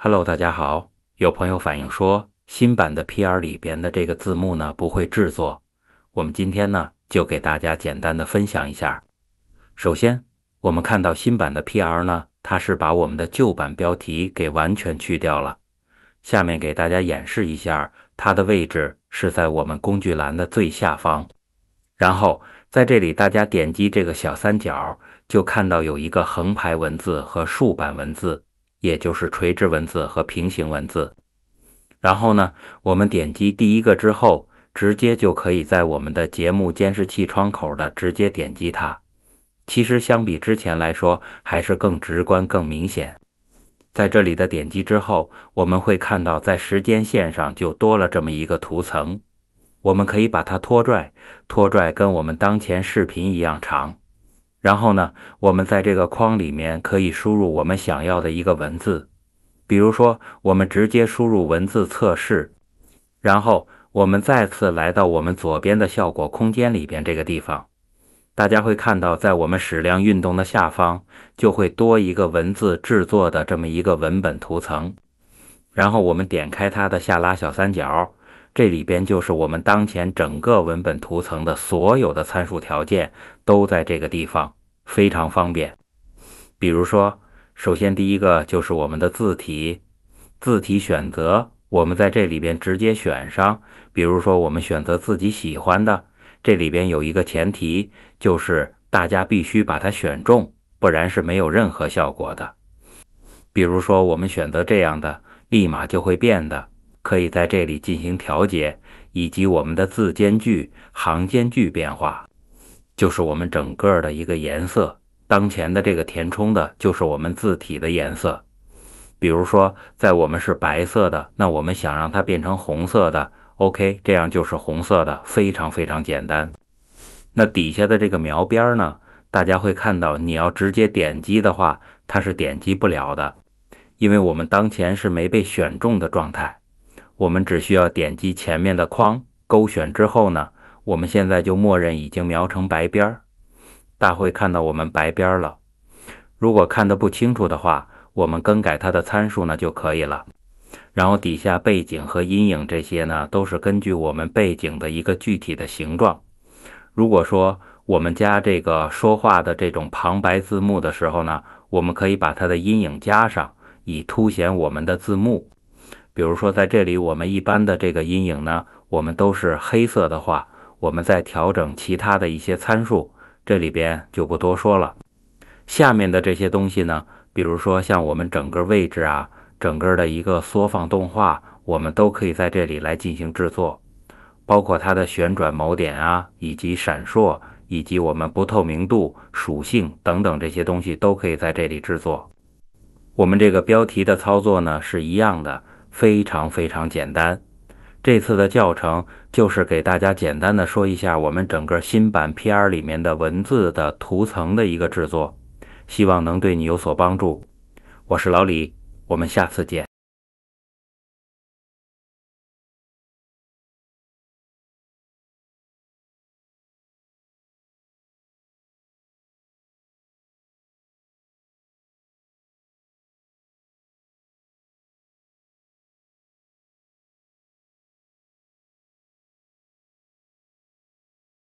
Hello，大家好。有朋友反映说，新版的 PR 里边的这个字幕呢不会制作。我们今天呢就给大家简单的分享一下。首先，我们看到新版的 PR 呢，它是把我们的旧版标题给完全去掉了。下面给大家演示一下，它的位置是在我们工具栏的最下方。然后在这里，大家点击这个小三角，就看到有一个横排文字和竖版文字。也就是垂直文字和平行文字，然后呢，我们点击第一个之后，直接就可以在我们的节目监视器窗口的直接点击它。其实相比之前来说，还是更直观、更明显。在这里的点击之后，我们会看到在时间线上就多了这么一个图层，我们可以把它拖拽，拖拽跟我们当前视频一样长。然后呢，我们在这个框里面可以输入我们想要的一个文字，比如说我们直接输入文字测试。然后我们再次来到我们左边的效果空间里边这个地方，大家会看到在我们矢量运动的下方就会多一个文字制作的这么一个文本图层。然后我们点开它的下拉小三角。这里边就是我们当前整个文本图层的所有的参数条件都在这个地方，非常方便。比如说，首先第一个就是我们的字体，字体选择，我们在这里边直接选上。比如说，我们选择自己喜欢的，这里边有一个前提，就是大家必须把它选中，不然是没有任何效果的。比如说，我们选择这样的，立马就会变的。可以在这里进行调节，以及我们的字间距、行间距变化，就是我们整个的一个颜色。当前的这个填充的，就是我们字体的颜色。比如说，在我们是白色的，那我们想让它变成红色的，OK，这样就是红色的，非常非常简单。那底下的这个描边呢，大家会看到，你要直接点击的话，它是点击不了的，因为我们当前是没被选中的状态。我们只需要点击前面的框，勾选之后呢，我们现在就默认已经描成白边儿，大家会看到我们白边儿了。如果看的不清楚的话，我们更改它的参数呢就可以了。然后底下背景和阴影这些呢，都是根据我们背景的一个具体的形状。如果说我们加这个说话的这种旁白字幕的时候呢，我们可以把它的阴影加上，以凸显我们的字幕。比如说，在这里我们一般的这个阴影呢，我们都是黑色的话，我们再调整其他的一些参数，这里边就不多说了。下面的这些东西呢，比如说像我们整个位置啊，整个的一个缩放动画，我们都可以在这里来进行制作，包括它的旋转锚点啊，以及闪烁，以及我们不透明度属性等等这些东西都可以在这里制作。我们这个标题的操作呢是一样的。非常非常简单，这次的教程就是给大家简单的说一下我们整个新版 PR 里面的文字的图层的一个制作，希望能对你有所帮助。我是老李，我们下次见。